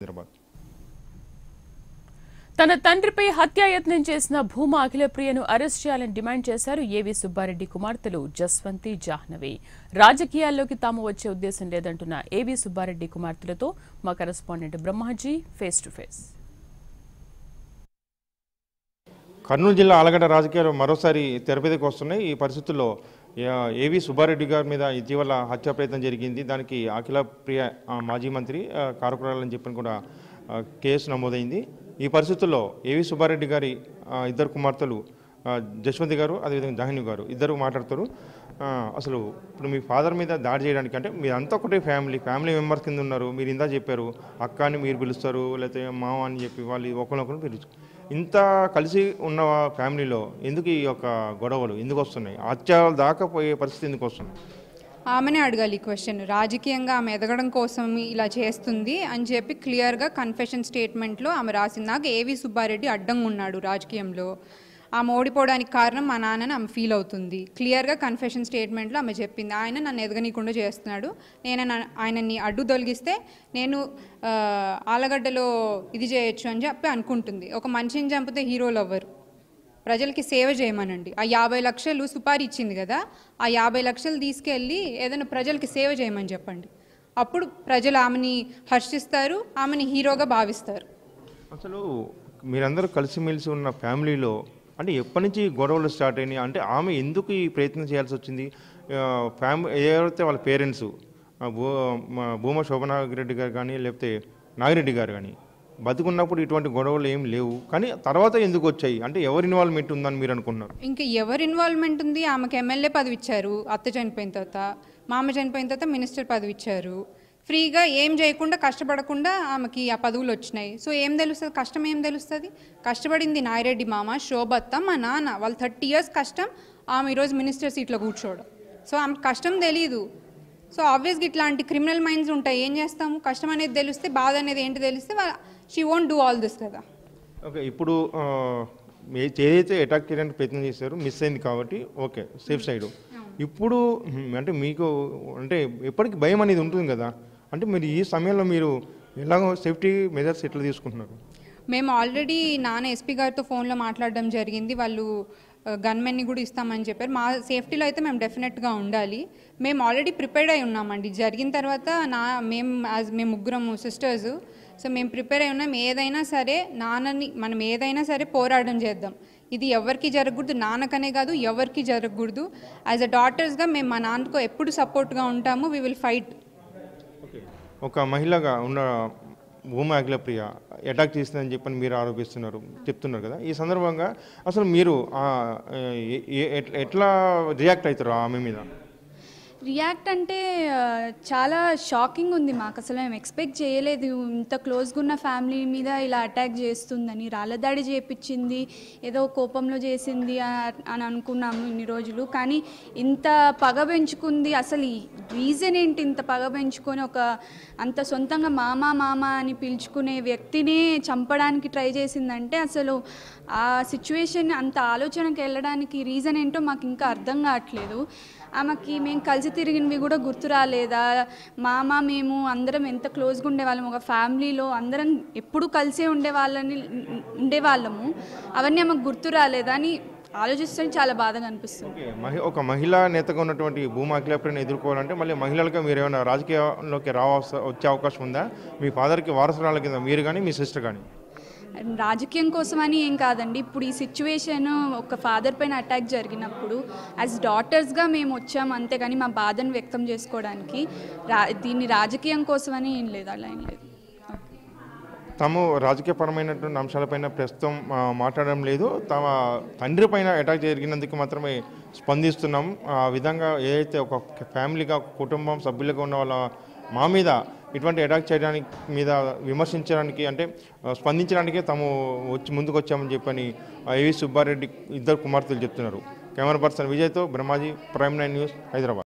హైదరాబాద్ తన తండ్రిపై హత్యాయత్నం చేసిన భూమా అఖిలప్రియను అరెస్ట్ చేయాలని డిమాండ్ చేశారు ఏవి సుబ్బారెడ్డి కుమార్తెలు జస్వంతి జాహ్నవి రాజకీయాల్లోకి తాము వచ్చే ఉద్దేశం లేదంటున్న ఏవి సుబ్బారెడ్డి కుమార్తెలతో మా correspondent Brahmaji face to face Kurnool జిల్లా ఆలగడ్డ రాజకీయాలు మరోసారి తెరపెదకి వస్తున్నాయి ఈ పరిస్థితుల్లో ఏవి సుబ్బారెడ్డి గారి మీద ఇటీవల హత్యా ప్రయత్నం జరిగింది దానికి అఖిల ప్రియ మాజీ మంత్రి కారకురాలని చెప్పిన కూడా కేసు నమోదైంది ఈ పరిస్థితుల్లో ఏవి సుబ్బారెడ్డి గారి ఇద్దరు కుమార్తెలు జశ్వంత్ గారు అదేవిధంగా జాహ్ని గారు ఇద్దరు మాట్లాడతారు అసలు ఇప్పుడు మీ ఫాదర్ మీద దాడి చేయడానికి అంటే మీరంతా ఒకటే ఫ్యామిలీ ఫ్యామిలీ మెంబర్స్ కింద ఉన్నారు మీరు ఇందా చెప్పారు అక్క అని మీరు పిలుస్తారు లేకపోతే మామ అని చెప్పి వాళ్ళు ఒకరినొకరు పిలుస్తారు ఇంత కలిసి ఉన్న ఫ్యామిలీలో ఎందుకు ఈ యొక్క గొడవలు ఎందుకు వస్తున్నాయి హత్యలు దాకా పోయే పరిస్థితి ఎందుకు వస్తుంది ఆమెనే అడగాలి ఈ క్వశ్చన్ రాజకీయంగా ఆమె ఎదగడం కోసం ఇలా చేస్తుంది అని చెప్పి క్లియర్గా కన్ఫెషన్ స్టేట్మెంట్లో ఆమె రాసింది నాకు ఏవి సుబ్బారెడ్డి అడ్డంగా ఉన్నాడు రాజకీయంలో ఆమె ఓడిపోవడానికి కారణం మా నాన్నని ఆమె ఫీల్ అవుతుంది క్లియర్గా కన్ఫెషన్ స్టేట్మెంట్లో ఆమె చెప్పింది ఆయన నన్ను ఎదగనీయకుండా చేస్తున్నాడు నేను ఆయనని అడ్డు తొలగిస్తే నేను ఆలగడ్డలో ఇది చేయొచ్చు అని చెప్పి అనుకుంటుంది ఒక మనిషిని చంపితే హీరోలు అవ్వరు ప్రజలకి సేవ చేయమనండి ఆ యాభై లక్షలు సుపారీ ఇచ్చింది కదా ఆ యాభై లక్షలు తీసుకెళ్ళి ఏదైనా ప్రజలకి సేవ చేయమని చెప్పండి అప్పుడు ప్రజలు ఆమెని హర్షిస్తారు ఆమెని హీరోగా భావిస్తారు అసలు మీరందరూ కలిసిమెలిసి ఉన్న ఫ్యామిలీలో అంటే ఎప్పటి నుంచి గొడవలు స్టార్ట్ అయినాయి అంటే ఆమె ఎందుకు ఈ ప్రయత్నం చేయాల్సి వచ్చింది ఫ్యామిలీ ఎవరైతే వాళ్ళ పేరెంట్స్ భూ భూమా శోభనాగిరెడ్డి గారు కానీ లేకపోతే నాగిరెడ్డి గారు కానీ బతుకున్నప్పుడు ఇటువంటి గొడవలు ఏం లేవు కానీ తర్వాత ఎందుకు వచ్చాయి అంటే ఎవరి ఇన్వాల్వ్మెంట్ ఉందని మీరు అనుకున్నారు ఇంకా ఎవరి ఇన్వాల్వ్మెంట్ ఉంది ఆమెకు ఎమ్మెల్యే పదవి ఇచ్చారు అత్త చనిపోయిన తర్వాత మామ చనిపోయిన తర్వాత మినిస్టర్ పదవి ఇచ్చారు ఫ్రీగా ఏం చేయకుండా కష్టపడకుండా ఆమెకి ఆ పదవులు వచ్చినాయి సో ఏం తెలుస్తుంది కష్టం ఏం తెలుస్తుంది కష్టపడింది నాయిరెడ్డి మామ శోభత్త మా నాన్న వాళ్ళు థర్టీ ఇయర్స్ కష్టం ఆమె ఈరోజు మినిస్టర్ సీట్లో కూర్చోడు సో ఆమె కష్టం తెలియదు సో ఆబ్వియస్గా ఇట్లాంటి క్రిమినల్ మైండ్స్ ఉంటాయి ఏం చేస్తాము కష్టం అనేది తెలిస్తే బాధ అనేది ఏంటి తెలిస్తే she won't do all this కదా ఓకే ఇప్పుడు ఏదైతే అటాక్ చేయడానికి ప్రయత్నం చేశారు మిస్ అయింది కాబట్టి ఓకే సేఫ్ సైడ్ hmm. ఇప్పుడు అంటే మీకు అంటే ఎప్పటికీ భయం అనేది ఉంటుంది కదా అంటే మీరు ఈ సమయంలో మీరు ఎలాగో సేఫ్టీ మెజర్స్ ఎట్లా తీసుకుంటున్నారు మేము ఆల్రెడీ నాన్న ఎస్పీ గారితో ఫోన్లో మాట్లాడడం జరిగింది వాళ్ళు గన్మెన్ని కూడా ఇస్తామని చెప్పారు మా సేఫ్టీలో అయితే మేము డెఫినెట్గా ఉండాలి మేము ఆల్రెడీ ప్రిపేర్ అయి ఉన్నామండి జరిగిన తర్వాత నా మేము యాజ్ మేము ముగ్గురము సిస్టర్స్ సో మేము ప్రిపేర్ అయి ఉన్నాం ఏదైనా సరే నాన్నని మనం ఏదైనా సరే పోరాటం చేద్దాం ఇది ఎవరికి జరగకూడదు నాన్నకనే కాదు ఎవరికి జరగకూడదు యాజ్ అ డాటర్స్గా మేము మా నాన్నకు ఎప్పుడు సపోర్ట్గా ఉంటాము వీ విల్ ఫైట్ ఒక మహిళగా ఉన్న భూమి అఖిలప్రియ అటాక్ చేసిందని చెప్పని మీరు ఆరోపిస్తున్నారు చెప్తున్నారు కదా ఈ సందర్భంగా అసలు మీరు ఎట్లా రియాక్ట్ అవుతారు ఆమె మీద రియాక్ట్ అంటే చాలా షాకింగ్ ఉంది మాకు అసలు మేము ఎక్స్పెక్ట్ చేయలేదు ఇంత క్లోజ్గా ఉన్న ఫ్యామిలీ మీద ఇలా అటాక్ చేస్తుందని రాళ్ళదాడి చేపించింది ఏదో కోపంలో చేసింది అని అనుకున్నాము ఇన్ని రోజులు కానీ ఇంత పగ పెంచుకుంది అసలు రీజన్ ఏంటి ఇంత పగ పెంచుకొని ఒక అంత సొంతంగా మామ మామ అని పిలుచుకునే వ్యక్తినే చంపడానికి ట్రై చేసిందంటే అసలు ఆ సిచ్యువేషన్ అంత ఆలోచనకి వెళ్ళడానికి రీజన్ ఏంటో మాకు ఇంకా అర్థం కావట్లేదు ఆమెకి మేము కలిసి కలిసి తిరిగినవి కూడా గుర్తు రాలేదా మామ మేము అందరం ఎంత క్లోజ్గా ఉండేవాళ్ళము ఒక ఫ్యామిలీలో అందరం ఎప్పుడు కలిసే ఉండేవాళ్ళని ఉండేవాళ్ళము అవన్నీ మాకు గుర్తు రాలేదా అని ఆలోచిస్తే చాలా బాధగా అనిపిస్తుంది ఒక మహిళా నేతగా ఉన్నటువంటి భూమా అఖిలప్రియను ఎదుర్కోవాలంటే మళ్ళీ మహిళలకు మీరు ఏమైనా రాజకీయంలోకి రావాల్సి వచ్చే అవకాశం ఉందా మీ ఫాదర్కి వారసరాల కింద మీరు కానీ మీ సిస్టర్ కానీ రాజకీయం కోసమని ఏం కాదండి ఇప్పుడు ఈ సిచ్యువేషన్ ఒక ఫాదర్ పైన అటాక్ జరిగినప్పుడు యాజ్ డాటర్స్గా మేము వచ్చాము అంతేగాని మా బాధను వ్యక్తం చేసుకోవడానికి రా దీన్ని రాజకీయం కోసమని ఏం లేదు అలా ఏం లేదు తాము రాజకీయపరమైనటువంటి అంశాలపైన ప్రస్తుతం మాట్లాడడం లేదు తమ తండ్రి పైన అటాక్ జరిగినందుకు మాత్రమే స్పందిస్తున్నాం ఆ విధంగా ఏదైతే ఒక ఫ్యామిలీగా కుటుంబం సభ్యులుగా ఉన్న వాళ్ళ మా మీద ఇటువంటి అటాక్ చేయడానికి మీద విమర్శించడానికి అంటే స్పందించడానికే తాము వచ్చి ముందుకు వచ్చామని చెప్పని ఏవి సుబ్బారెడ్డి ఇద్దరు కుమార్తెలు చెప్తున్నారు కెమెరా పర్సన్ విజయ్తో Brahmaji prime nine news Hyderabad